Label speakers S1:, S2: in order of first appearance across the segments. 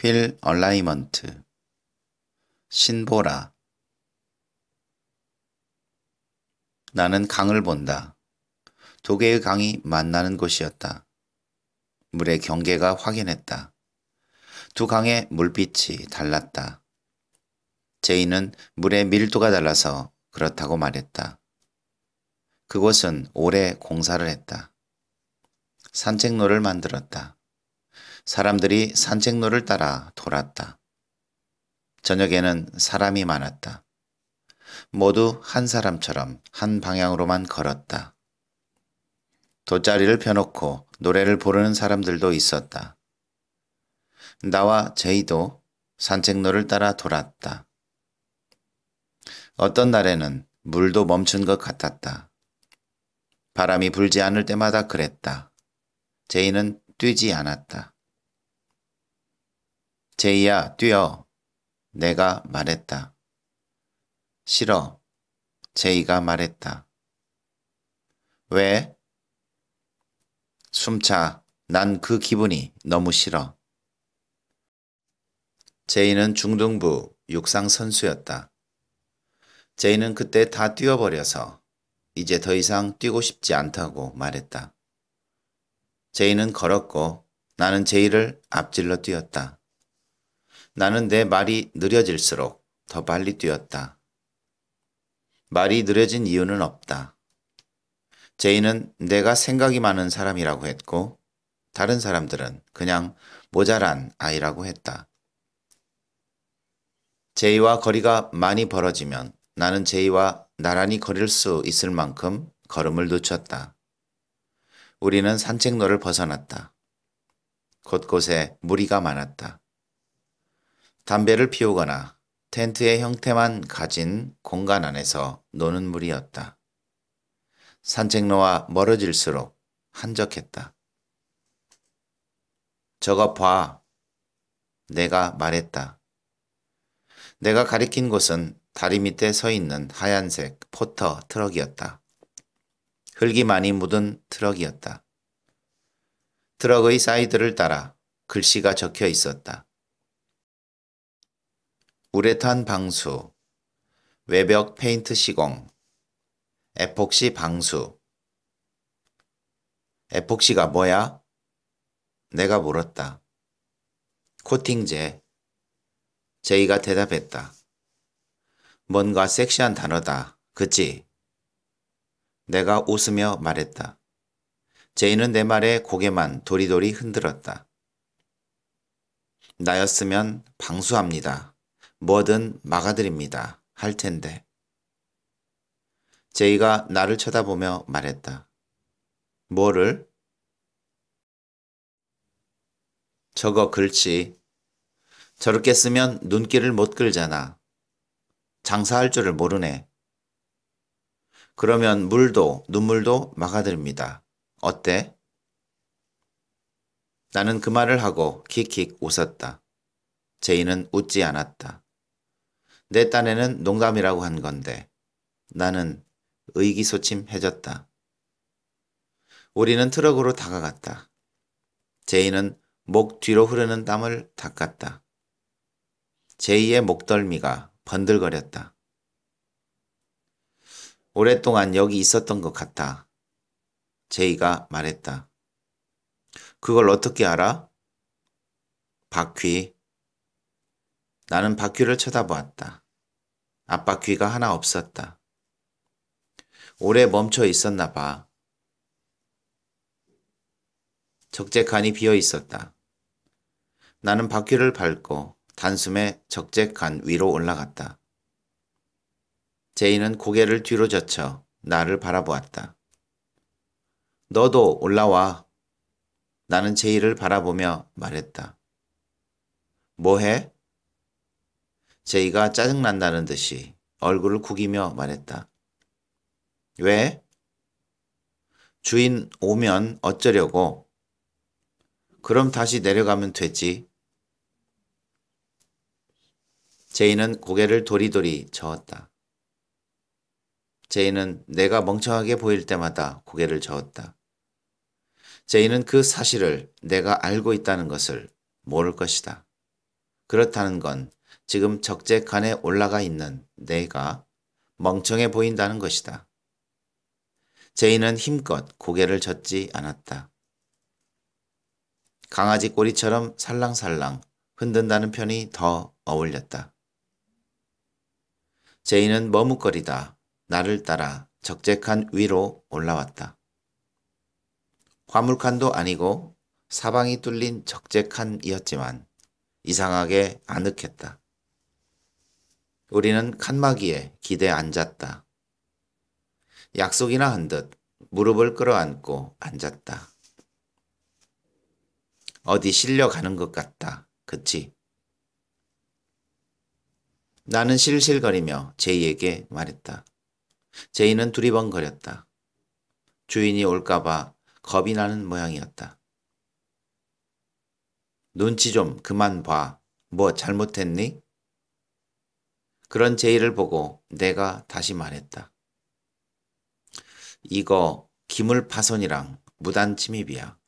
S1: 휠 얼라이먼트 신보라 나는 강을 본다. 두 개의 강이 만나는 곳이었다. 물의 경계가 확인했다두 강의 물빛이 달랐다. 제인은 물의 밀도가 달라서 그렇다고 말했다. 그곳은 오래 공사를 했다. 산책로를 만들었다. 사람들이 산책로를 따라 돌았다. 저녁에는 사람이 많았다. 모두 한 사람처럼 한 방향으로만 걸었다. 돗자리를 펴놓고 노래를 부르는 사람들도 있었다. 나와 제이도 산책로를 따라 돌았다. 어떤 날에는 물도 멈춘 것 같았다. 바람이 불지 않을 때마다 그랬다. 제이는 뛰지 않았다. 제이야, 뛰어. 내가 말했다. 싫어. 제이가 말했다. 왜? 숨차. 난 그 기분이 너무 싫어. 제이는 중등부 육상 선수였다. 제이는 그때 다 뛰어버려서 이제 더 이상 뛰고 싶지 않다고 말했다. 제이는 걸었고 나는 제이를 앞질러 뛰었다. 나는 내 말이 느려질수록 더 빨리 뛰었다. 말이 느려진 이유는 없다. 제인은 내가 생각이 많은 사람이라고 했고 다른 사람들은 그냥 모자란 아이라고 했다. 제이와 거리가 많이 벌어지면 나는 제이와 나란히 걸을 수 있을 만큼 걸음을 늦췄다. 우리는 산책로를 벗어났다. 곳곳에 무리가 많았다. 담배를 피우거나 텐트의 형태만 가진 공간 안에서 노는 물이었다. 산책로와 멀어질수록 한적했다. 저거 봐. 내가 말했다. 내가 가리킨 곳은 다리 밑에 서 있는 하얀색 포터 트럭이었다. 흙이 많이 묻은 트럭이었다. 트럭의 사이드를 따라 글씨가 적혀 있었다. 우레탄 방수, 외벽 페인트 시공, 에폭시 방수. 에폭시가 뭐야? 내가 물었다. 코팅제. 제이가 대답했다. 뭔가 섹시한 단어다. 그치? 내가 웃으며 말했다. 제이는 내 말에 고개만 도리도리 흔들었다. 나였으면 방수합니다. 뭐든 막아드립니다. 할 텐데. 제이가 나를 쳐다보며 말했다. 뭐를? 저거 글치 저렇게 쓰면 눈길을 못 끌잖아. 장사할 줄을 모르네. 그러면 물도 눈물도 막아드립니다. 어때? 나는 그 말을 하고 킥킥 웃었다. 제이는 웃지 않았다. 내 딴에는 농담이라고 한 건데 나는 의기소침해졌다. 우리는 트럭으로 다가갔다. 제이는 목 뒤로 흐르는 땀을 닦았다. 제이의 목덜미가 번들거렸다. 오랫동안 여기 있었던 것같다 제이가 말했다. 그걸 어떻게 알아? 바퀴, 나는 바퀴를 쳐다보았다. 앞바퀴가 하나 없었다. 오래 멈춰 있었나 봐. 적재칸이 비어 있었다. 나는 바퀴를 밟고 단숨에 적재칸 위로 올라갔다. 제이는 고개를 뒤로 젖혀 나를 바라보았다. 너도 올라와. 나는 제이를 바라보며 말했다. 뭐해? 제이가 짜증난다는 듯이 얼굴을 구기며 말했다. 왜? 주인 오면 어쩌려고? 그럼 다시 내려가면 되지. 제이는 고개를 도리도리 저었다. 제이는 내가 멍청하게 보일 때마다 고개를 저었다. 제이는 그 사실을 내가 알고 있다는 것을 모를 것이다. 그렇다는 건 지금 적재칸에 올라가 있는 내가 멍청해 보인다는 것이다. 제인은 힘껏 고개를 젓지 않았다. 강아지 꼬리처럼 살랑살랑 흔든다는 편이 더 어울렸다. 제인은 머뭇거리다 나를 따라 적재칸 위로 올라왔다. 화물칸도 아니고 사방이 뚫린 적재칸이었지만 이상하게 아늑했다. 우리는 칸막이에 기대 앉았다. 약속이나 한 듯 무릎을 끌어안고 앉았다. 어디 실려가는 것 같다. 그치? 나는 실실거리며 제이에게 말했다. 제이는 두리번거렸다. 주인이 올까봐 겁이 나는 모양이었다. 눈치 좀 그만 봐. 뭐 잘못했니? 그런 제의를 보고 내가 다시 말했다. 이거 기물 파손이랑 무단 침입이야.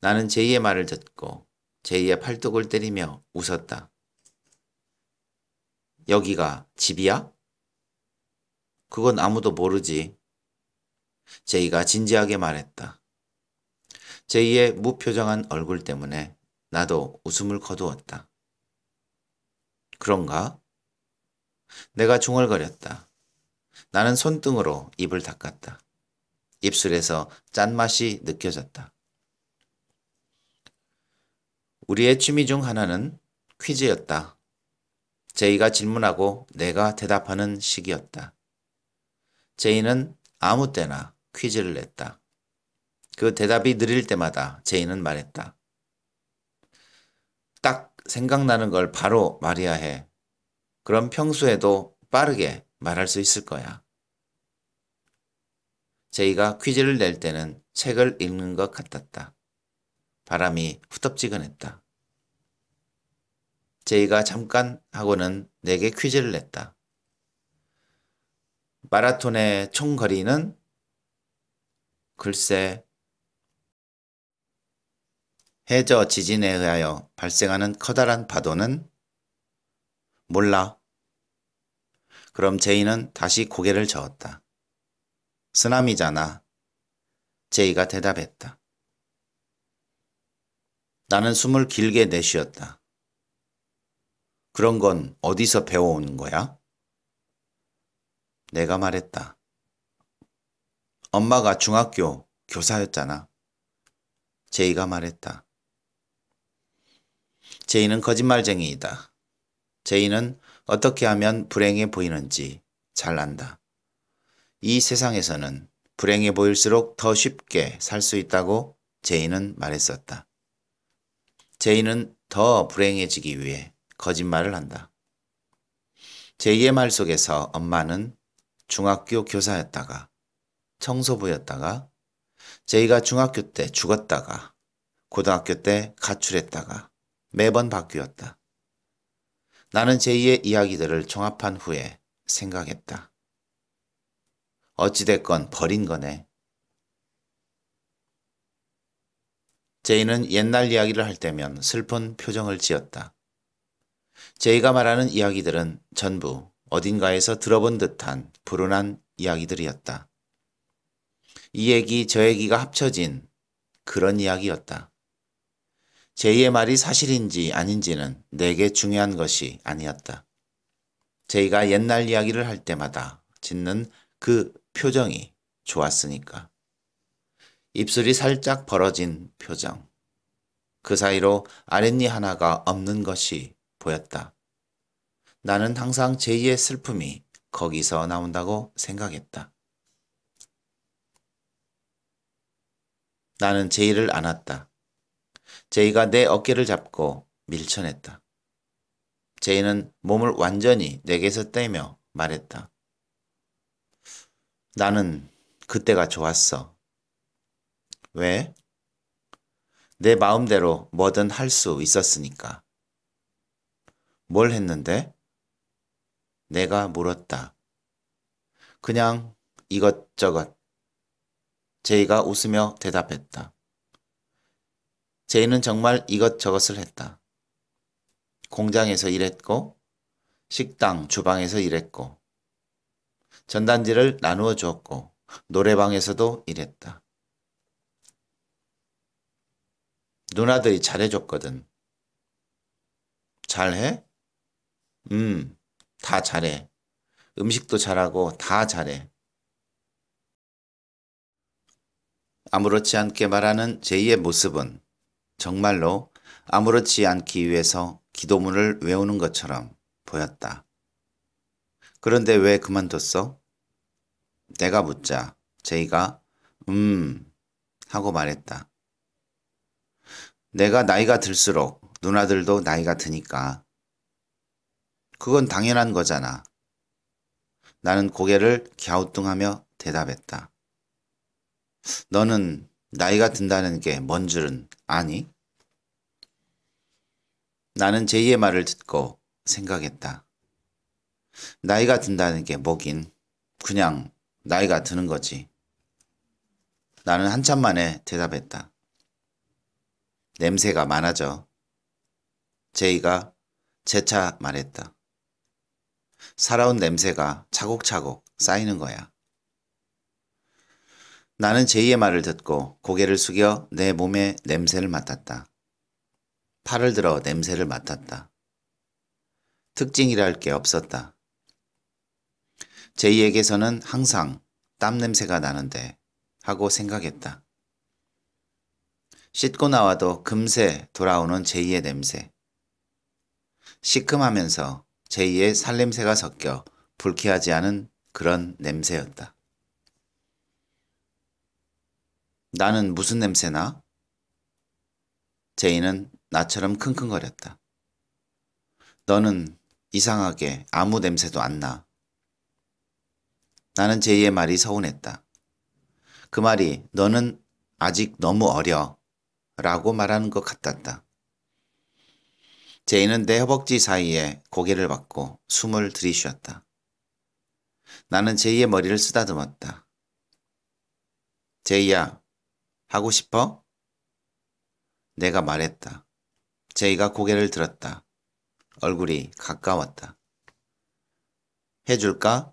S1: 나는 제이의 말을 듣고 제이의 팔뚝을 때리며 웃었다. 여기가 집이야? 그건 아무도 모르지. 제이가 진지하게 말했다. 제이의 무표정한 얼굴 때문에 나도 웃음을 거두었다. 그런가? 내가 중얼거렸다. 나는 손등으로 입을 닦았다. 입술에서 짠맛이 느껴졌다. 우리의 취미 중 하나는 퀴즈였다. 제이가 질문하고 내가 대답하는 시기였다. 제이는 아무 때나 퀴즈를 냈다. 그 대답이 느릴 때마다 제이는 말했다. 생각나는 걸 바로 말해야 해. 그럼 평소에도 빠르게 말할 수 있을 거야. 제이가 퀴즈를 낼 때는 책을 읽는 것 같았다. 바람이 후텁지근했다. 제이가 잠깐 하고는 내게 퀴즈를 냈다. 마라톤의 총거리는 글쎄 해저 지진에 의하여 발생하는 커다란 파도는 몰라. 그럼 제이는 다시 고개를 저었다. 쓰나미잖아. 제이가 대답했다. 나는 숨을 길게 내쉬었다. 그런 건 어디서 배워오는 거야? 내가 말했다. 엄마가 중학교 교사였잖아. 제이가 말했다. 제인은 거짓말쟁이이다. 제인은 어떻게 하면 불행해 보이는지 잘 안다. 이 세상에서는 불행해 보일수록 더 쉽게 살 수 있다고 제인은 말했었다. 제인은 더 불행해지기 위해 거짓말을 한다. 제이의 말 속에서 엄마는 중학교 교사였다가 청소부였다가 제이가 중학교 때 죽었다가 고등학교 때 가출했다가 매번 바뀌었다. 나는 제이의 이야기들을 종합한 후에 생각했다. 어찌됐건 버린 거네. 제이는 옛날 이야기를 할 때면 슬픈 표정을 지었다. 제이가 말하는 이야기들은 전부 어딘가에서 들어본 듯한 불운한 이야기들이었다. 이 얘기 저 얘기가 합쳐진 그런 이야기였다. 제이의 말이 사실인지 아닌지는 내게 중요한 것이 아니었다. 제이가 옛날 이야기를 할 때마다 짓는 그 표정이 좋았으니까. 입술이 살짝 벌어진 표정. 그 사이로 아랫니 하나가 없는 것이 보였다. 나는 항상 제이의 슬픔이 거기서 나온다고 생각했다. 나는 제이를 안았다. 제이가 내 어깨를 잡고 밀쳐냈다. 제이는 몸을 완전히 내게서 떼며 말했다. 나는 그때가 좋았어. 왜? 내 마음대로 뭐든 할 수 있었으니까. 뭘 했는데? 내가 물었다. 그냥 이것저것. 제이가 웃으며 대답했다. 제인은 정말 이것저것을 했다. 공장에서 일했고 식당, 주방에서 일했고 전단지를 나누어 주었고 노래방에서도 일했다. 누나들이 잘해줬거든. 잘해? 음, 다 잘해. 음식도 잘하고 다 잘해. 아무렇지 않게 말하는 제이의 모습은 정말로 아무렇지 않기 위해서 기도문을 외우는 것처럼 보였다. 그런데 왜 그만뒀어? 내가 묻자 제이가 음 하고 말했다. 내가 나이가 들수록 누나들도 나이가 드니까. 그건 당연한 거잖아. 나는 고개를 갸우뚱하며 대답했다. 너는 나이가 든다는 게 뭔 줄은 아니? 나는 제이의 말을 듣고 생각했다. 나이가 든다는 게 뭐긴 그냥 나이가 드는 거지. 나는 한참 만에 대답했다. 냄새가 많아져. 제이가 재차 말했다. 살아온 냄새가 차곡차곡 쌓이는 거야. 나는 제이의 말을 듣고 고개를 숙여 내몸의 냄새를 맡았다. 팔을 들어 냄새를 맡았다. 특징이랄 게 없었다. 제이에게서는 항상 땀 냄새가 나는데 하고 생각했다. 씻고 나와도 금세 돌아오는 제이의 냄새. 시큼하면서 제이의 살냄새가 섞여 불쾌하지 않은 그런 냄새였다. 나는 무슨 냄새나? 제인은 나처럼 킁킁거렸다. 너는 이상하게 아무 냄새도 안 나. 나는 제이의 말이 서운했다. 그 말이 너는 아직 너무 어려 라고 말하는 것 같았다. 제이는 내 허벅지 사이에 고개를 받고 숨을 들이쉬었다. 나는 제이의 머리를 쓰다듬었다. 제이야, 하고 싶어? 내가 말했다. 제이가 고개를 들었다. 얼굴이 가까웠다. 해줄까?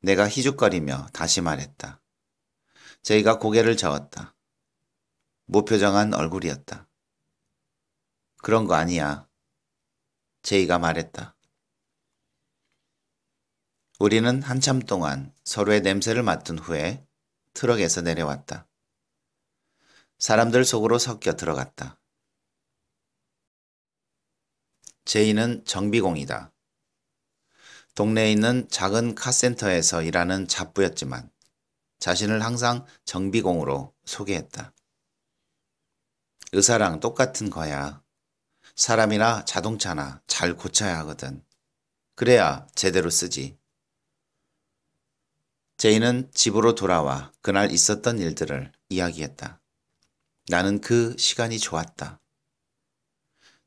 S1: 내가 희죽거리며 다시 말했다. 제이가 고개를 저었다. 무표정한 얼굴이었다. 그런 거 아니야. 제이가 말했다. 우리는 한참 동안 서로의 냄새를 맡은 후에 트럭에서 내려왔다. 사람들 속으로 섞여 들어갔다. 제이는 정비공이다. 동네에 있는 작은 카센터에서 일하는 잡부였지만 자신을 항상 정비공으로 소개했다. 의사랑 똑같은 거야. 사람이나 자동차나 잘 고쳐야 하거든. 그래야 제대로 쓰지. 제이는 집으로 돌아와 그날 있었던 일들을 이야기했다. 나는 그 시간이 좋았다.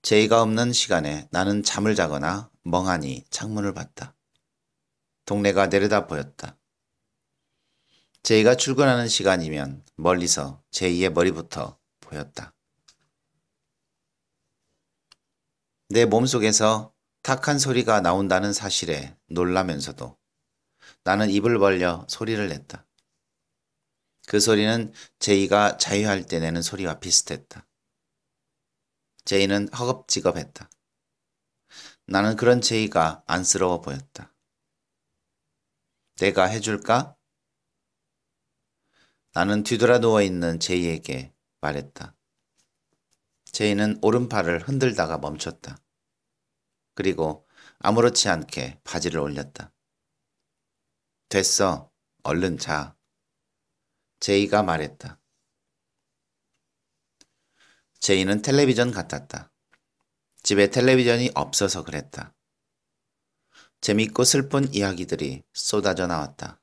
S1: 제의가 없는 시간에 나는 잠을 자거나 멍하니 창문을 봤다. 동네가 내려다 보였다. 제이가 출근하는 시간이면 멀리서 제이의 머리부터 보였다. 내 몸속에서 탁한 소리가 나온다는 사실에 놀라면서도 나는 입을 벌려 소리를 냈다. 그 소리는 제이가 자유할 때 내는 소리와 비슷했다. 제이는 허겁지겁했다. 나는 그런 제이가 안쓰러워 보였다. 내가 해줄까? 나는 뒤돌아 누워있는 제이에게 말했다. 제이는 오른팔을 흔들다가 멈췄다. 그리고 아무렇지 않게 바지를 올렸다. 됐어. 얼른 자. 제이가 말했다. 제이는 텔레비전 같았다. 집에 텔레비전이 없어서 그랬다. 재밌고 슬픈 이야기들이 쏟아져 나왔다.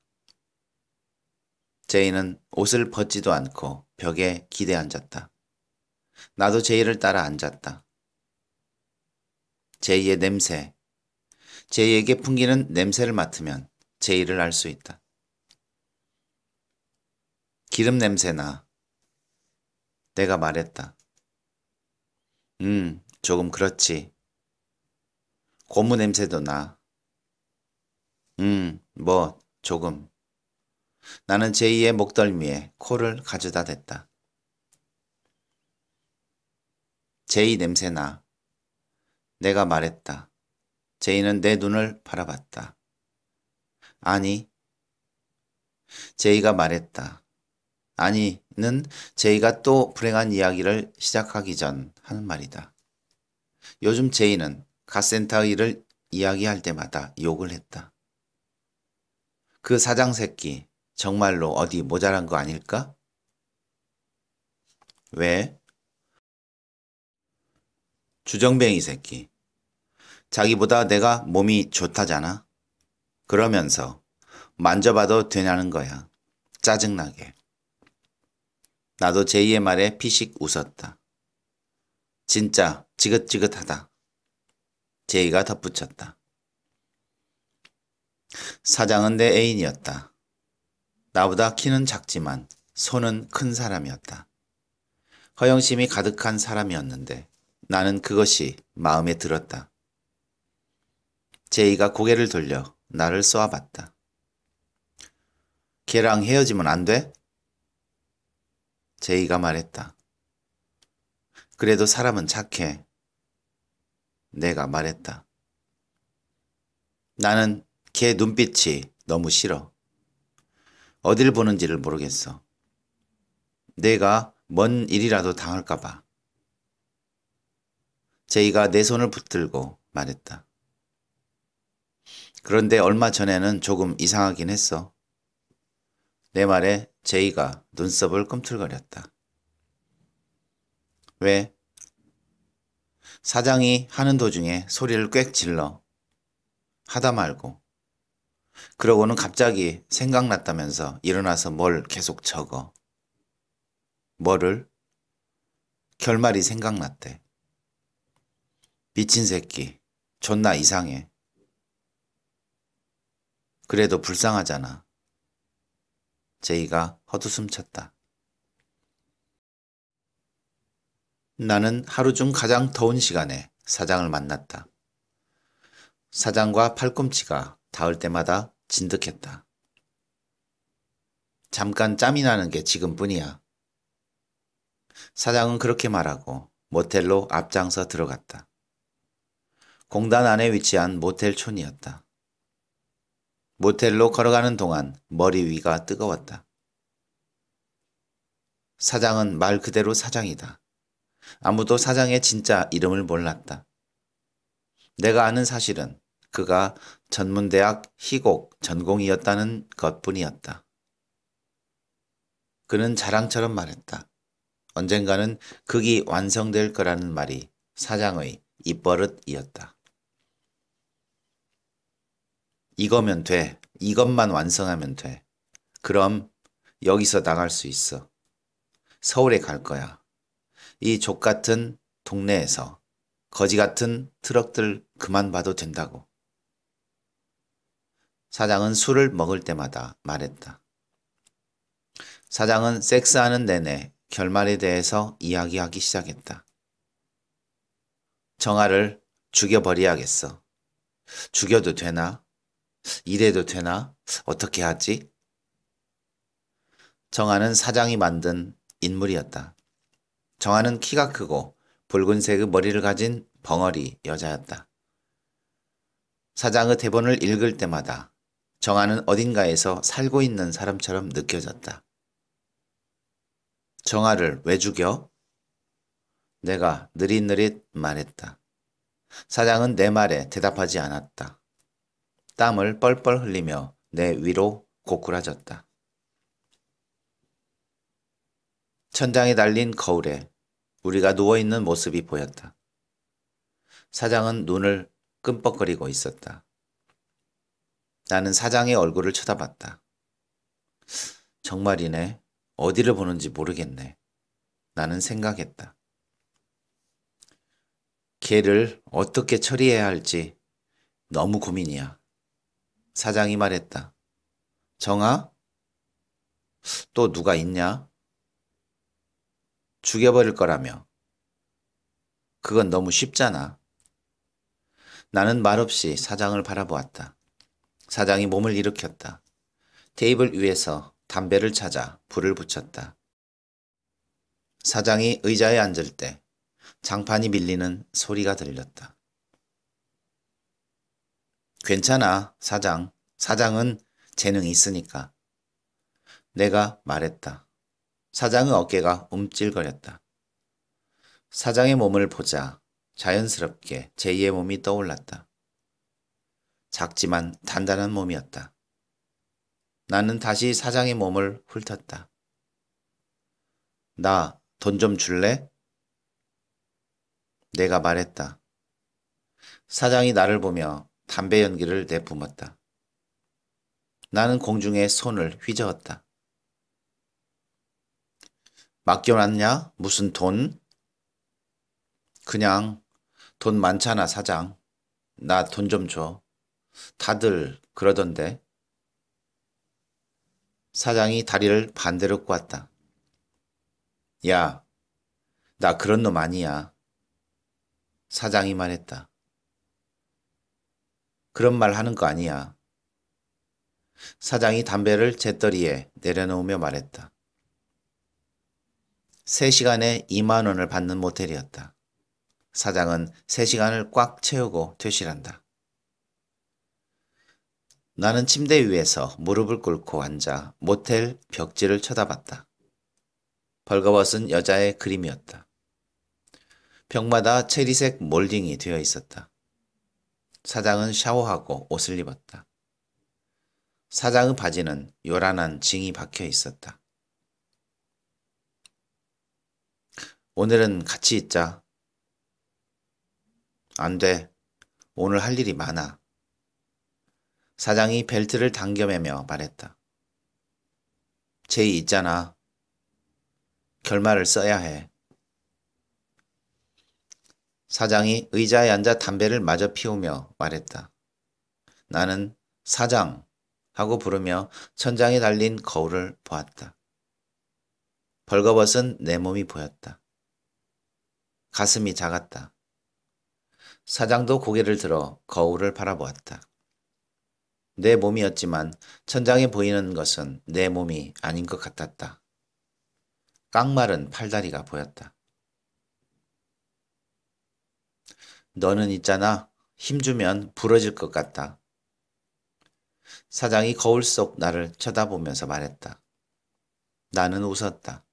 S1: 제이는 옷을 벗지도 않고 벽에 기대 앉았다. 나도 제이를 따라 앉았다. 제이의 냄새. 제이에게 풍기는 냄새를 맡으면 제이를 알 수 있다. 기름 냄새나. 내가 말했다. 음, 조금 그렇지. 고무 냄새도 나. 음, 뭐, 조금. 나는 제2의 목덜미에 코를 가져다 댔다. 제이 냄새나. 내가 말했다. 제이는 내 눈을 바라봤다. 아니. 제이가 말했다. 아니는 제이가 또 불행한 이야기를 시작하기 전 하는 말이다. 요즘 제이는 갓센터 일을 이야기할 때마다 욕을 했다. 그 사장 새끼 정말로 어디 모자란 거 아닐까? 왜? 주정뱅이 새끼. 자기보다 내가 몸이 좋다잖아. 그러면서 만져봐도 되냐는 거야. 짜증나게. 나도 제이의 말에 피식 웃었다. 진짜 지긋지긋하다. 제이가 덧붙였다. 사장은 내 애인이었다. 나보다 키는 작지만 손은 큰 사람이었다. 허영심이 가득한 사람이었는데 나는 그것이 마음에 들었다. 제이가 고개를 돌려 나를 쏘아봤다. 걔랑 헤어지면 안 돼? 제이가 말했다. 그래도 사람은 착해. 내가 말했다. 나는 걔 눈빛이 너무 싫어. 어딜 보는지를 모르겠어. 내가 뭔 일이라도 당할까봐. 제이가 내 손을 붙들고 말했다. 그런데 얼마 전에는 조금 이상하긴 했어. 내 말에 제이가 눈썹을 꿈틀거렸다. 왜? 사장이 하는 도중에 소리를 꽥 질러 하다 말고 그러고는 갑자기 생각났다면서 일어나서 뭘 계속 적어. 뭐를? 결말이 생각났대. 미친 새끼. 존나 이상해. 그래도 불쌍하잖아. 제이가 헛웃음 쳤다. 나는 하루 중 가장 더운 시간에 사장을 만났다. 사장과 팔꿈치가 닿을 때마다 진득했다. 잠깐 짬이 나는 게 지금뿐이야. 사장은 그렇게 말하고 모텔로 앞장서 들어갔다. 공단 안에 위치한 모텔촌이었다. 모텔로 걸어가는 동안 머리 위가 뜨거웠다. 사장은 말 그대로 사장이다. 아무도 사장의 진짜 이름을 몰랐다. 내가 아는 사실은 그가 전문대학 희곡 전공이었다는 것 뿐이었다. 그는 자랑처럼 말했다. 언젠가는 극이 완성될 거라는 말이 사장의 입버릇이었다. 이거면 돼. 이것만 완성하면 돼. 그럼 여기서 나갈 수 있어. 서울에 갈 거야. 이 족 같은 동네에서 거지 같은 트럭들 그만 봐도 된다고. 사장은 술을 먹을 때마다 말했다. 사장은 섹스하는 내내 결말에 대해서 이야기하기 시작했다. 정아를 죽여버려야겠어. 죽여도 되나? 이래도 되나? 어떻게 하지? 정아는 사장이 만든 인물이었다. 정아는 키가 크고 붉은색의 머리를 가진 벙어리 여자였다. 사장의 대본을 읽을 때마다 정아는 어딘가에서 살고 있는 사람처럼 느껴졌다. 정아를 왜 죽여? 내가 느릿느릿 말했다. 사장은 내 말에 대답하지 않았다. 땀을 뻘뻘 흘리며 내 위로 고꾸라졌다. 천장에 달린 거울에 우리가 누워있는 모습이 보였다. 사장은 눈을 끔뻑거리고 있었다. 나는 사장의 얼굴을 쳐다봤다. 정말이네. 어디를 보는지 모르겠네. 나는 생각했다. 개를 어떻게 처리해야 할지 너무 고민이야. 사장이 말했다. 정아? 또 누가 있냐? 죽여버릴 거라며. 그건 너무 쉽잖아. 나는 말없이 사장을 바라보았다. 사장이 몸을 일으켰다. 테이블 위에서 담배를 찾아 불을 붙였다. 사장이 의자에 앉을 때 장판이 밀리는 소리가 들렸다. 괜찮아, 사장. 사장은 재능이 있으니까. 내가 말했다. 사장의 어깨가 움찔거렸다. 사장의 몸을 보자 자연스럽게 제2의 몸이 떠올랐다. 작지만 단단한 몸이었다. 나는 다시 사장의 몸을 훑었다. 나 돈 좀 줄래? 내가 말했다. 사장이 나를 보며 담배 연기를 내뿜었다. 나는 공중에 손을 휘저었다. 맡겨놨냐? 무슨 돈? 그냥 돈 많잖아 사장. 나 돈 좀 줘. 다들 그러던데. 사장이 다리를 반대로 꼬았다. 야, 나 그런 놈 아니야. 사장이 말했다. 그런 말 하는 거 아니야. 사장이 담배를 재떨이에 내려놓으며 말했다. 3시간에 2만 원을 받는 모텔이었다. 사장은 3시간을 꽉 채우고 퇴실한다. 나는 침대 위에서 무릎을 꿇고 앉아 모텔 벽지를 쳐다봤다. 벌거벗은 여자의 그림이었다. 벽마다 체리색 몰딩이 되어 있었다. 사장은 샤워하고 옷을 입었다. 사장의 바지는 요란한 징이 박혀 있었다. 오늘은 같이 있자. 안 돼. 오늘 할 일이 많아. 사장이 벨트를 당겨매며 말했다. 제이 있잖아. 결말을 써야 해. 사장이 의자에 앉아 담배를 마저 피우며 말했다. 나는 사장 하고 부르며 천장에 달린 거울을 보았다. 벌거벗은 내 몸이 보였다. 가슴이 작았다. 사장도 고개를 들어 거울을 바라보았다. 내 몸이었지만 천장에 보이는 것은 내 몸이 아닌 것 같았다. 깡마른 팔다리가 보였다. 너는 있잖아. 힘주면 부러질 것 같다. 사장이 거울 속 나를 쳐다보면서 말했다. 나는 웃었다.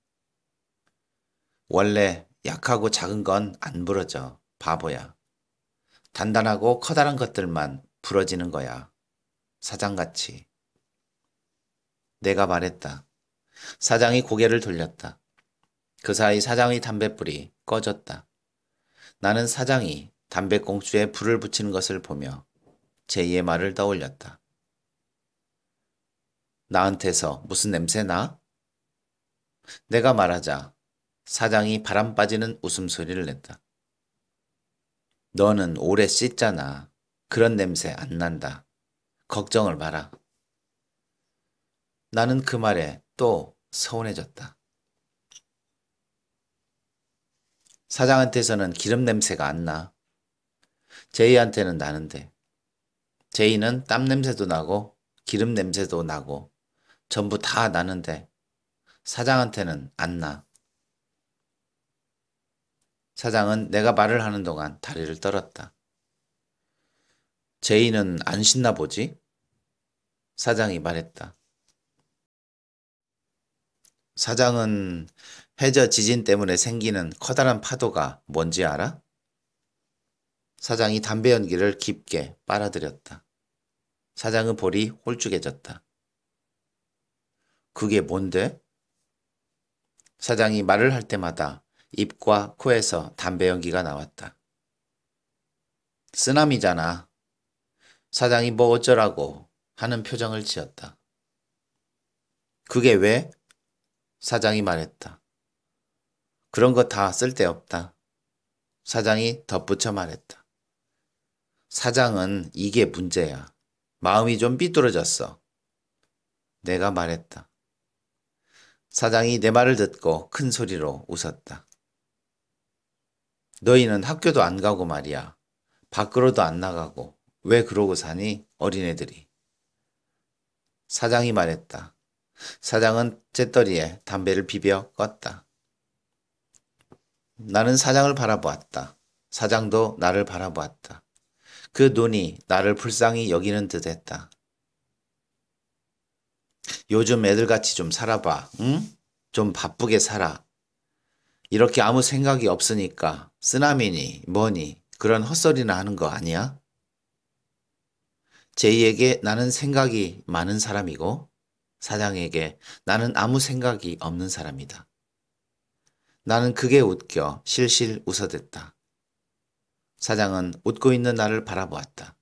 S1: 원래 약하고 작은 건 안 부러져. 바보야. 단단하고 커다란 것들만 부러지는 거야. 사장같이. 내가 말했다. 사장이 고개를 돌렸다. 그 사이 사장의 담뱃불이 꺼졌다. 나는 사장이 담배꽁초에 불을 붙이는 것을 보며 제이의 말을 떠올렸다. 나한테서 무슨 냄새 나? 내가 말하자 사장이 바람 빠지는 웃음소리를 냈다. 너는 오래 씻잖아. 그런 냄새 안 난다. 걱정을 마라. 나는 그 말에 또 서운해졌다. 사장한테서는 기름 냄새가 안 나. 제이한테는 나는데 제이는 땀 냄새도 나고 기름 냄새도 나고 전부 다 나는데 사장한테는 안 나. 사장은 내가 말을 하는 동안 다리를 떨었다. 제이는 안 신나 보지? 사장이 말했다. 사장은 해저 지진 때문에 생기는 커다란 파도가 뭔지 알아? 사장이 담배 연기를 깊게 빨아들였다. 사장의 볼이 홀쭉해졌다. 그게 뭔데? 사장이 말을 할 때마다 입과 코에서 담배 연기가 나왔다. 쓰나미잖아. 사장이 뭐 어쩌라고 하는 표정을 지었다. 그게 왜? 사장이 말했다. 그런 거 다 쓸데없다. 사장이 덧붙여 말했다. 사장은 이게 문제야. 마음이 좀 삐뚤어졌어. 내가 말했다. 사장이 내 말을 듣고 큰 소리로 웃었다. 너희는 학교도 안 가고 말이야. 밖으로도 안 나가고 왜 그러고 사니 어린애들이. 사장이 말했다. 사장은 잿더리에 담배를 비벼 껐다. 나는 사장을 바라보았다. 사장도 나를 바라보았다. 그 눈이 나를 불쌍히 여기는 듯 했다. 요즘 애들같이 좀 살아봐. 응? 좀 바쁘게 살아. 이렇게 아무 생각이 없으니까 쓰나미니 뭐니 그런 헛소리나 하는 거 아니야? 제이에게 나는 생각이 많은 사람이고 사장에게 나는 아무 생각이 없는 사람이다. 나는 그게 웃겨 실실 웃어댔다. 사장은 웃고 있는 나를 바라보았다.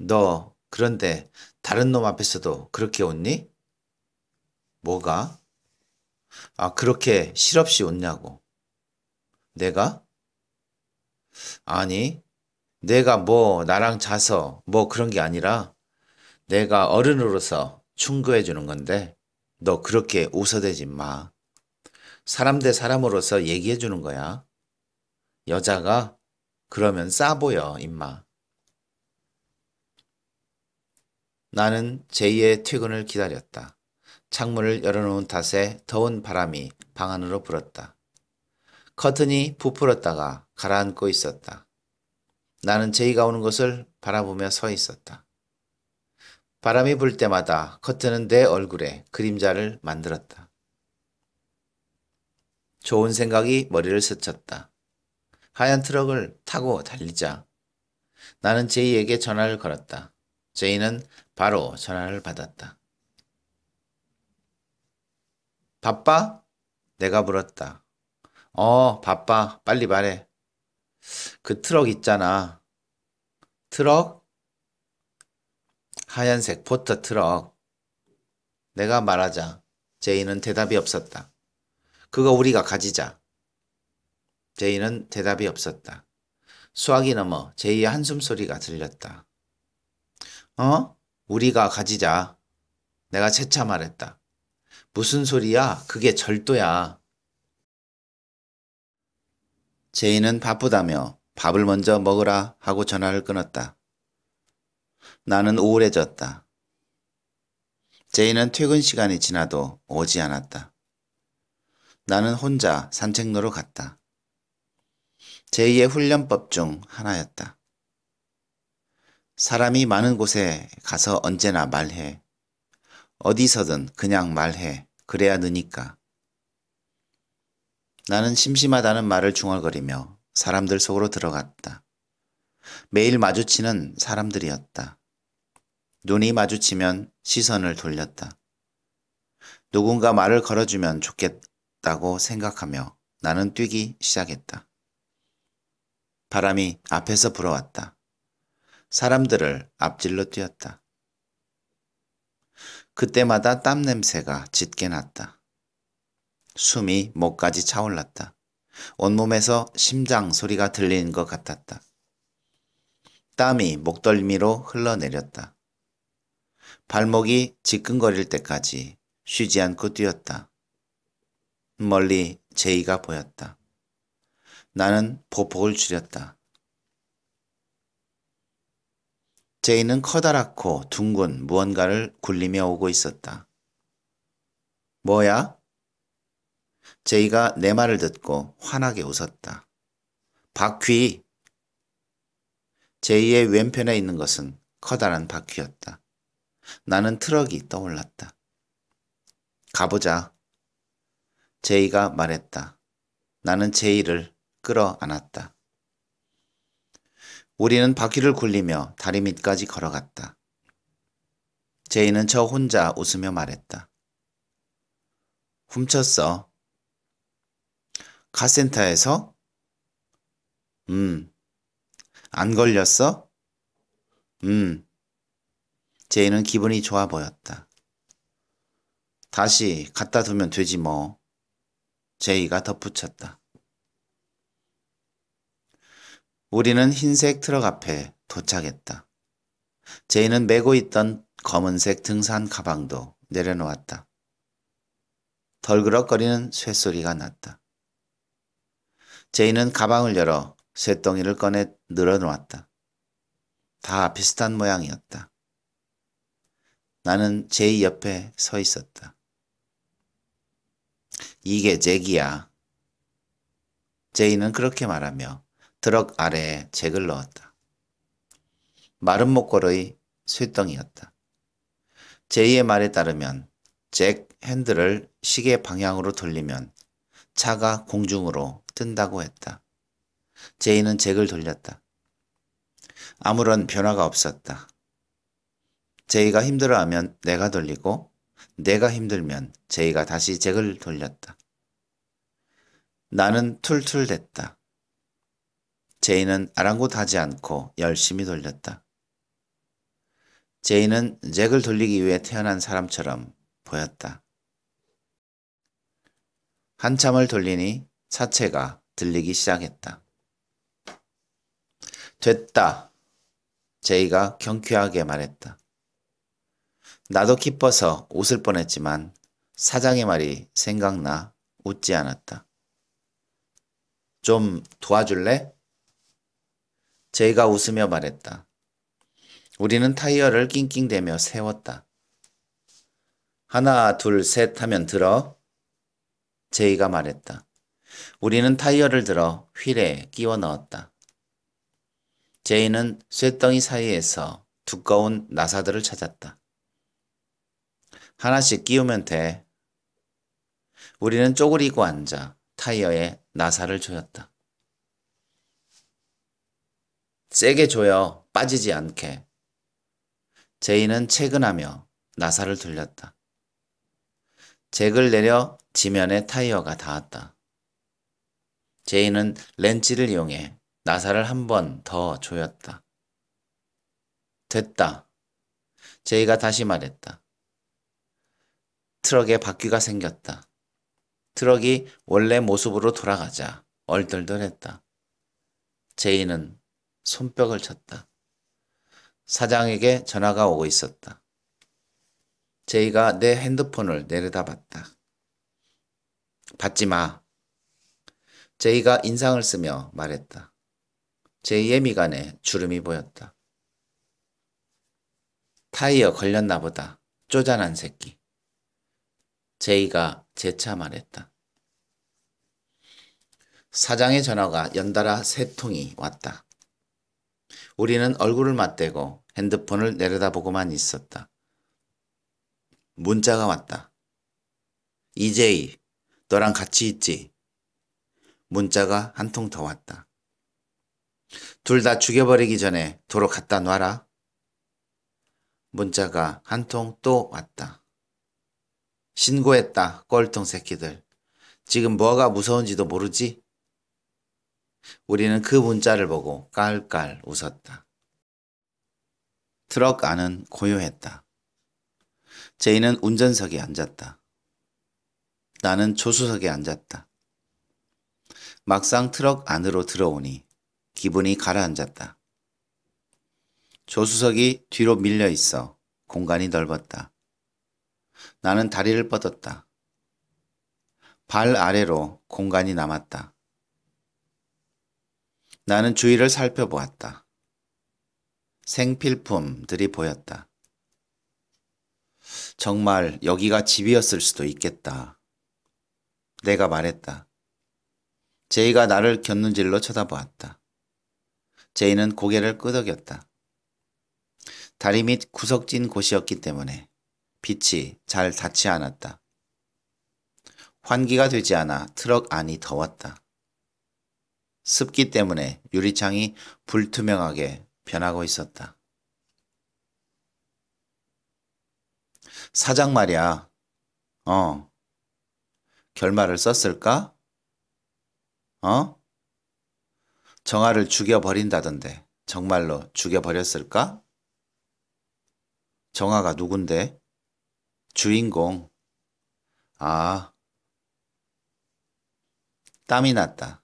S1: 너 그런데 다른 놈 앞에서도 그렇게 웃니? 뭐가? 아 그렇게 실없이 웃냐고. 내가? 아니 내가 뭐 나랑 자서 뭐 그런 게 아니라 내가 어른으로서 충고해 주는 건데 너 그렇게 웃어대지 마. 사람 대 사람으로서 얘기해 주는 거야. 여자가 그러면 싸 보여, 임마. 나는 제이의 퇴근을 기다렸다. 창문을 열어놓은 탓에 더운 바람이 방 안으로 불었다. 커튼이 부풀었다가 가라앉고 있었다. 나는 제이가 오는 것을 바라보며 서 있었다. 바람이 불 때마다 커튼은 내 얼굴에 그림자를 만들었다. 좋은 생각이 머리를 스쳤다. 하얀 트럭을 타고 달리자 나는 제이에게 전화를 걸었다. 제이는 바로 전화를 받았다. 바빠? 내가 물었다. 어, 바빠. 빨리 말해. 그 트럭 있잖아. 트럭? 하얀색 포터 트럭. 내가 말하자. 제이는 대답이 없었다. 그거 우리가 가지자. 제이는 대답이 없었다. 수학이 넘어 제이의 한숨 소리가 들렸다. 어? 우리가 가지자. 내가 재차 말했다. 무슨 소리야? 그게 절도야. 제이는 바쁘다며 밥을 먼저 먹으라 하고 전화를 끊었다. 나는 우울해졌다. 제이는 퇴근 시간이 지나도 오지 않았다. 나는 혼자 산책로로 갔다. 제2의 훈련법 중 하나였다. 사람이 많은 곳에 가서 언제나 말해. 어디서든 그냥 말해. 그래야 느니까. 나는 심심하다는 말을 중얼거리며 사람들 속으로 들어갔다. 매일 마주치는 사람들이었다. 눈이 마주치면 시선을 돌렸다. 누군가 말을 걸어주면 좋겠다고 생각하며 나는 뛰기 시작했다. 바람이 앞에서 불어왔다. 사람들을 앞질러 뛰었다. 그때마다 땀 냄새가 짙게 났다. 숨이 목까지 차올랐다. 온몸에서 심장 소리가 들리는 것 같았다. 땀이 목덜미로 흘러내렸다. 발목이 지끈거릴 때까지 쉬지 않고 뛰었다. 멀리 제이가 보였다. 나는 보폭을 줄였다. 제이는 커다랗고 둥근 무언가를 굴리며 오고 있었다. 뭐야? 제이가 내 말을 듣고 환하게 웃었다. 바퀴! 제이의 왼편에 있는 것은 커다란 바퀴였다. 나는 트럭이 떠올랐다. 가보자. 제이가 말했다. 나는 제이를 끌어안았다. 우리는 바퀴를 굴리며 다리 밑까지 걸어갔다. 제이는 저 혼자 웃으며 말했다. 훔쳤어. 카센터에서? 음. 안 걸렸어? 음. 제이는 기분이 좋아 보였다. 다시 갖다 두면 되지 뭐. 제이가 덧붙였다. 우리는 흰색 트럭 앞에 도착했다. 제인은 메고 있던 검은색 등산 가방도 내려놓았다. 덜그럭거리는 쇳소리가 났다. 제인은 가방을 열어 쇳덩이를 꺼내 늘어놓았다. 다 비슷한 모양이었다. 나는 제이 옆에 서 있었다. 이게 제기야. 제이는 그렇게 말하며 드럭 아래에 잭을 넣었다. 마른 목걸의 쇠덩이였다. 제이의 말에 따르면 잭 핸들을 시계 방향으로 돌리면 차가 공중으로 뜬다고 했다. 제이는 잭을 돌렸다. 아무런 변화가 없었다. 제이가 힘들어하면 내가 돌리고 내가 힘들면 제이가 다시 잭을 돌렸다. 나는 툴툴댔다. 제인은 아랑곳하지 않고 열심히 돌렸다. 제인은 잭을 돌리기 위해 태어난 사람처럼 보였다. 한참을 돌리니 사체가 들리기 시작했다. 됐다. 제이가 경쾌하게 말했다. 나도 기뻐서 웃을 뻔했지만 사장의 말이 생각나 웃지 않았다. 좀 도와줄래? 제이가 웃으며 말했다. 우리는 타이어를 낑낑대며 세웠다. 하나, 둘, 셋 하면 들어. 제이가 말했다. 우리는 타이어를 들어 휠에 끼워 넣었다. 제이는 쇳덩이 사이에서 두꺼운 나사들을 찾았다. 하나씩 끼우면 돼. 우리는 쪼그리고 앉아 타이어에 나사를 조였다. 세게 조여 빠지지 않게. 제인은 채근하며 나사를 돌렸다. 잭을 내려 지면에 타이어가 닿았다. 제인은 렌치를 이용해 나사를 한 번 더 조였다. 됐다. 제이가 다시 말했다. 트럭에 바퀴가 생겼다. 트럭이 원래 모습으로 돌아가자 얼떨떨했다. 제이는 손뼉을 쳤다. 사장에게 전화가 오고 있었다. 제이가 내 핸드폰을 내려다 봤다. 받지 마. 제이가 인상을 쓰며 말했다. 제이의 미간에 주름이 보였다. 타이어 걸렸나 보다. 쪼잔한 새끼. 제이가 재차 말했다. 사장의 전화가 연달아 세 통이 왔다. 우리는 얼굴을 맞대고 핸드폰을 내려다보고만 있었다. 문자가 왔다. 이제이, 너랑 같이 있지? 문자가 한 통 더 왔다. 둘 다 죽여버리기 전에 도로 갖다 놔라. 문자가 한 통 또 왔다. 신고했다, 꼴통 새끼들. 지금 뭐가 무서운지도 모르지? 우리는 그 문자를 보고 깔깔 웃었다. 트럭 안은 고요했다. 제이는 운전석에 앉았다. 나는 조수석에 앉았다. 막상 트럭 안으로 들어오니 기분이 가라앉았다. 조수석이 뒤로 밀려 있어 공간이 넓었다. 나는 다리를 뻗었다. 발 아래로 공간이 남았다. 나는 주위를 살펴보았다. 생필품들이 보였다. 정말 여기가 집이었을 수도 있겠다. 내가 말했다. 제이가 나를 곁눈질로 쳐다보았다. 제이는 고개를 끄덕였다. 다리 밑 구석진 곳이었기 때문에 빛이 잘 닿지 않았다. 환기가 되지 않아 트럭 안이 더웠다. 습기 때문에 유리창이 불투명하게 변하고 있었다. 사장 말이야. 어. 결말을 썼을까? 어? 정아를 죽여버린다던데. 정말로 죽여버렸을까? 정아가 누군데? 주인공. 아. 땀이 났다.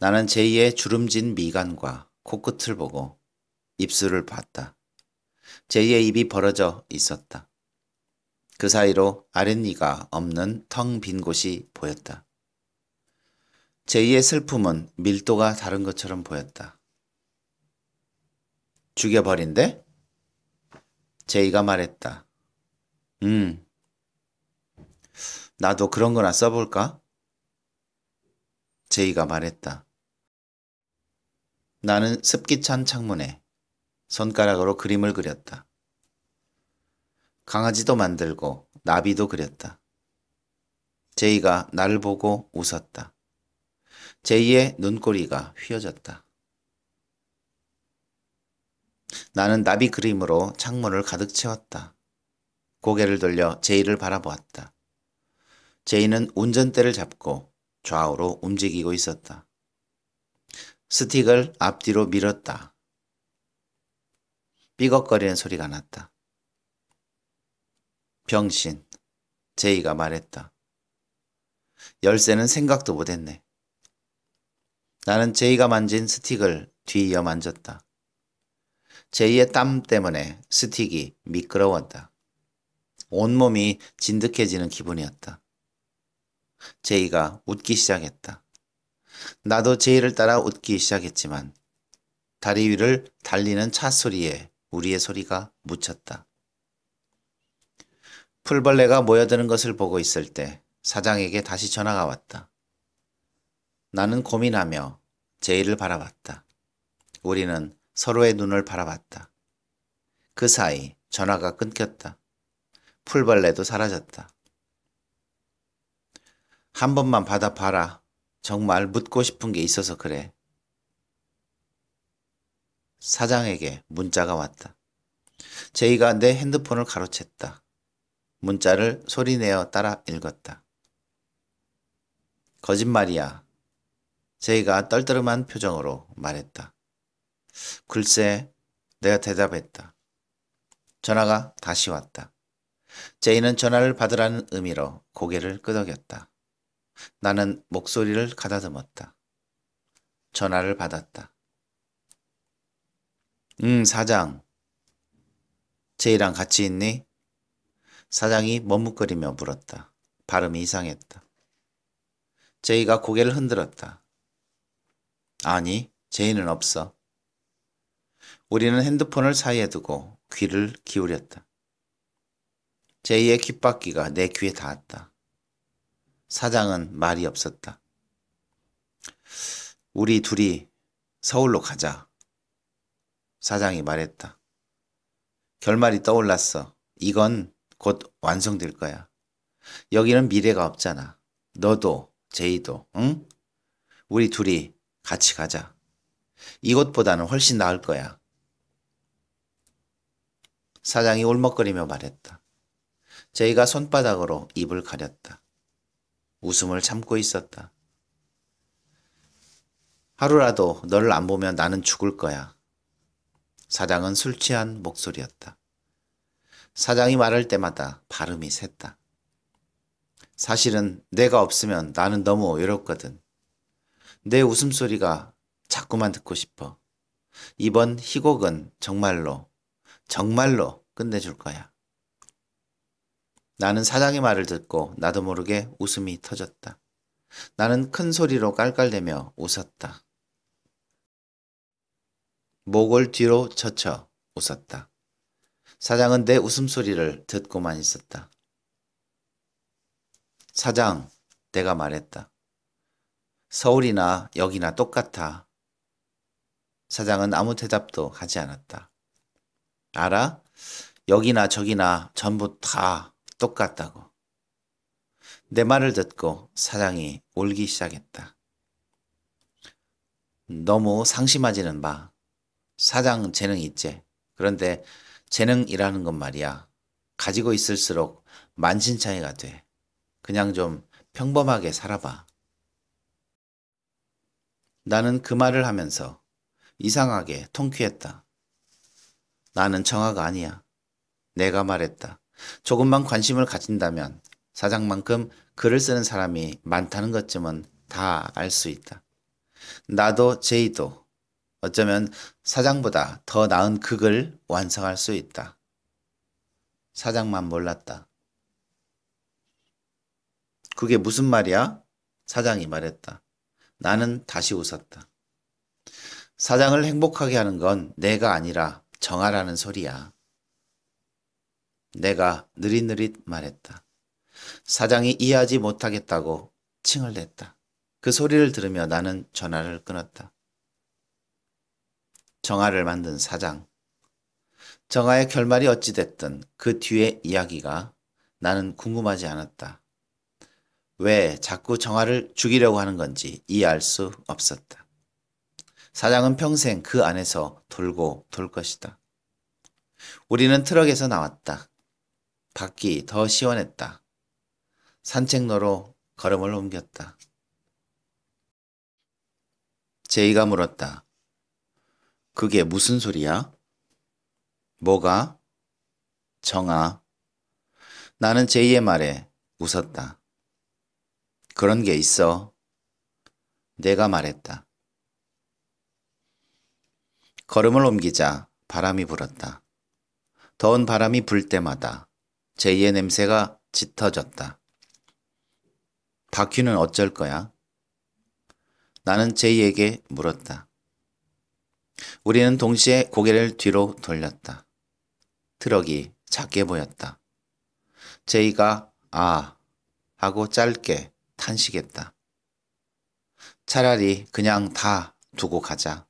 S1: 나는 제이의 주름진 미간과 코끝을 보고 입술을 봤다. 제이의 입이 벌어져 있었다. 그 사이로 아랫니가 없는 텅 빈 곳이 보였다. 제이의 슬픔은 밀도가 다른 것처럼 보였다. 죽여버린대? 제이가 말했다. 음. 나도 그런 거나 써볼까? 제이가 말했다. 나는 습기 찬 창문에 손가락으로 그림을 그렸다. 강아지도 만들고 나비도 그렸다. 제이가 나를 보고 웃었다. 제이의 눈꼬리가 휘어졌다. 나는 나비 그림으로 창문을 가득 채웠다. 고개를 돌려 제이를 바라보았다. 제이는 운전대를 잡고 좌우로 움직이고 있었다. 스틱을 앞뒤로 밀었다. 삐걱거리는 소리가 났다. 병신, 제이가 말했다. 열쇠는 생각도 못했네. 나는 제이가 만진 스틱을 뒤이어 만졌다. 제이의 땀 때문에 스틱이 미끄러웠다. 온몸이 진득해지는 기분이었다. 제이가 웃기 시작했다. 나도 제이를 따라 웃기 시작했지만 다리 위를 달리는 차 소리에 우리의 소리가 묻혔다. 풀벌레가 모여드는 것을 보고 있을 때 사장에게 다시 전화가 왔다. 나는 고민하며 제이를 바라봤다. 우리는 서로의 눈을 바라봤다. 그 사이 전화가 끊겼다. 풀벌레도 사라졌다. 한 번만 받아봐라. 정말 묻고 싶은 게 있어서 그래. 사장에게 문자가 왔다. 제이가 내 핸드폰을 가로챘다. 문자를 소리내어 따라 읽었다. 거짓말이야. 제이가 떨떠름한 표정으로 말했다. 글쎄, 내가 대답했다. 전화가 다시 왔다. 제이는 전화를 받으라는 의미로 고개를 끄덕였다. 나는 목소리를 가다듬었다. 전화를 받았다. 응, 사장. 제이랑 같이 있니? 사장이 머뭇거리며 물었다. 발음이 이상했다. 제이가 고개를 흔들었다. 아니, 제이는 없어. 우리는 핸드폰을 사이에 두고 귀를 기울였다. 제이의 귓바퀴가 내 귀에 닿았다. 사장은 말이 없었다. 우리 둘이 서울로 가자. 사장이 말했다. 결말이 떠올랐어. 이건 곧 완성될 거야. 여기는 미래가 없잖아. 너도 제이도, 응? 우리 둘이 같이 가자. 이것보다는 훨씬 나을 거야. 사장이 울먹거리며 말했다. 제이가 손바닥으로 입을 가렸다. 웃음을 참고 있었다. 하루라도 너를 안 보면 나는 죽을 거야. 사장은 술 취한 목소리였다. 사장이 말할 때마다 발음이 샜다. 사실은 내가 없으면 나는 너무 외롭거든. 내 웃음소리가 자꾸만 듣고 싶어. 이번 희곡은 정말로, 정말로 끝내줄 거야. 나는 사장의 말을 듣고 나도 모르게 웃음이 터졌다. 나는 큰 소리로 깔깔대며 웃었다. 목을 뒤로 젖혀 웃었다. 사장은 내 웃음소리를 듣고만 있었다. 사장, 내가 말했다. 서울이나 여기나 똑같아. 사장은 아무 대답도 하지 않았다. 알아? 여기나 저기나 전부 다 똑같다고. 내 말을 듣고 사장이 울기 시작했다. 너무 상심하지는 마. 사장 재능 있지. 그런데 재능이라는 건 말이야. 가지고 있을수록 만신창이가 돼. 그냥 좀 평범하게 살아봐. 나는 그 말을 하면서 이상하게 통쾌했다. 나는 정화가 아니야. 내가 말했다. 조금만 관심을 가진다면 사장만큼 글을 쓰는 사람이 많다는 것쯤은 다 알 수 있다. 나도 제이도 어쩌면 사장보다 더 나은 극을 완성할 수 있다. 사장만 몰랐다. 그게 무슨 말이야? 사장이 말했다. 나는 다시 웃었다. 사장을 행복하게 하는 건 내가 아니라 정하라는 소리야. 내가 느릿느릿 말했다. 사장이 이해하지 못하겠다고 칭을 냈다. 그 소리를 들으며 나는 전화를 끊었다. 정화를 만든 사장. 정화의 결말이 어찌됐든 그 뒤의 이야기가 나는 궁금하지 않았다. 왜 자꾸 정화를 죽이려고 하는 건지 이해할 수 없었다. 사장은 평생 그 안에서 돌고 돌 것이다. 우리는 트럭에서 나왔다. 밖이 더 시원했다. 산책로로 걸음을 옮겼다. 제이가 물었다. 그게 무슨 소리야? 뭐가? 정아. 나는 제이의 말에 웃었다. 그런 게 있어. 내가 말했다. 걸음을 옮기자 바람이 불었다. 더운 바람이 불 때마다 제이의 냄새가 짙어졌다. 바퀴는 어쩔 거야? 나는 제이에게 물었다. 우리는 동시에 고개를 뒤로 돌렸다. 트럭이 작게 보였다. 제이가 아 하고 짧게 탄식했다. 차라리 그냥 다 두고 가자.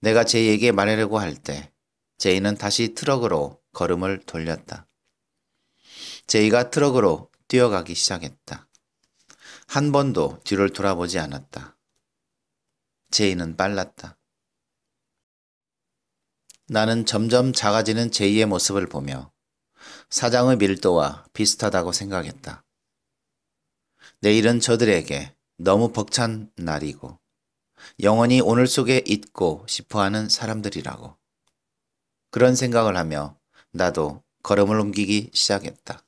S1: 내가 제이에게 말하려고 할 때 제이는 다시 트럭으로 걸음을 돌렸다. 제이가 트럭으로 뛰어가기 시작했다. 한 번도 뒤를 돌아보지 않았다. 제이는 빨랐다. 나는 점점 작아지는 제이의 모습을 보며 사장의 밀도와 비슷하다고 생각했다. 내일은 저들에게 너무 벅찬 날이고 영원히 오늘 속에 있고 싶어하는 사람들이라고. 그런 생각을 하며 나도 걸음을 옮기기 시작했다.